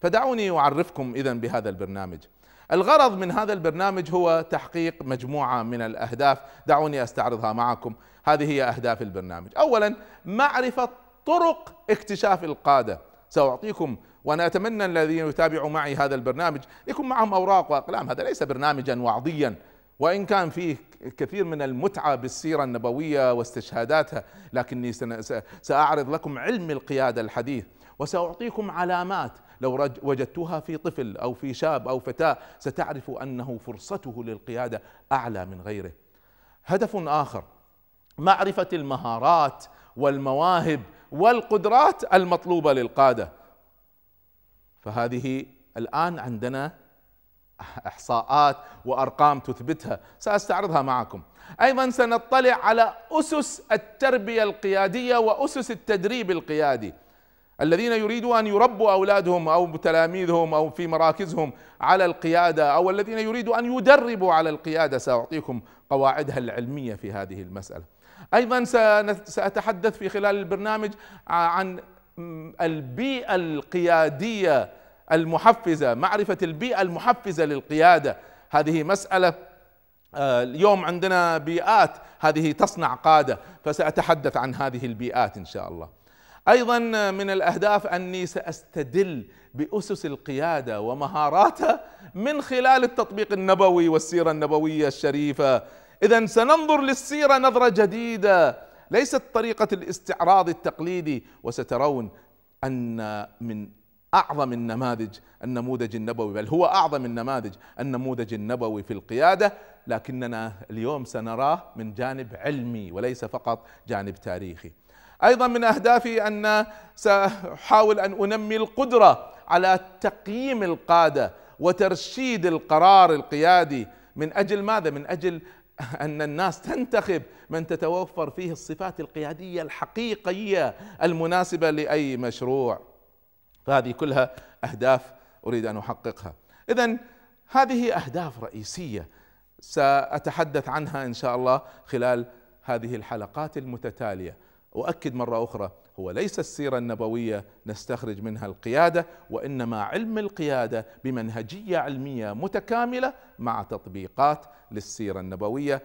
فدعوني أعرفكم إذا بهذا البرنامج الغرض من هذا البرنامج هو تحقيق مجموعة من الأهداف دعوني أستعرضها معكم هذه هي أهداف البرنامج أولا معرفة طرق اكتشاف القادة سأعطيكم وأنا أتمنى الذين يتابعوا معي هذا البرنامج يكون معهم أوراق وأقلام هذا ليس برنامجا وعظيا وإن كان فيه كثير من المتعة بالسيرة النبوية واستشهاداتها لكني سأعرض لكم علم القيادة الحديث وسأعطيكم علامات لو وجدتها في طفل أو في شاب أو فتاة ستعرف أنه فرصته للقيادة أعلى من غيره هدف آخر معرفة المهارات والمواهب والقدرات المطلوبة للقادة فهذه الآن عندنا إحصاءات وأرقام تثبتها سأستعرضها معكم أيضا سنطلع على أسس التربية القيادية وأسس التدريب القيادي الذين يريدوا أن يربوا أولادهم أو تلاميذهم أو في مراكزهم على القيادة أو الذين يريدوا أن يدربوا على القيادة سأعطيكم قواعدها العلمية في هذه المسألة أيضا سأتحدث في خلال البرنامج عن البيئة القيادية المحفزة معرفة البيئة المحفزة للقيادة هذه مسألة آه، اليوم عندنا بيئات هذه تصنع قادة فسأتحدث عن هذه البيئات إن شاء الله ايضا من الاهداف اني ساستدل باسس القياده ومهاراتها من خلال التطبيق النبوي والسيره النبويه الشريفه اذا سننظر للسيره نظره جديده ليست طريقه الاستعراض التقليدي وسترون ان من اعظم النماذج النموذج النبوي بل هو اعظم النماذج النموذج النبوي في القياده لكننا اليوم سنراه من جانب علمي وليس فقط جانب تاريخي ايضا من اهدافي ان ساحاول ان انمي القدره على تقييم القاده وترشيد القرار القيادي من اجل ماذا؟ من اجل ان الناس تنتخب من تتوفر فيه الصفات القياديه الحقيقيه المناسبه لاي مشروع. فهذه كلها اهداف اريد ان احققها. اذا هذه اهداف رئيسيه ساتحدث عنها ان شاء الله خلال هذه الحلقات المتتاليه. أؤكد مرة أخرى هو ليس السيرة النبوية نستخرج منها القيادة وإنما علم القيادة بمنهجية علمية متكاملة مع تطبيقات للسيرة النبوية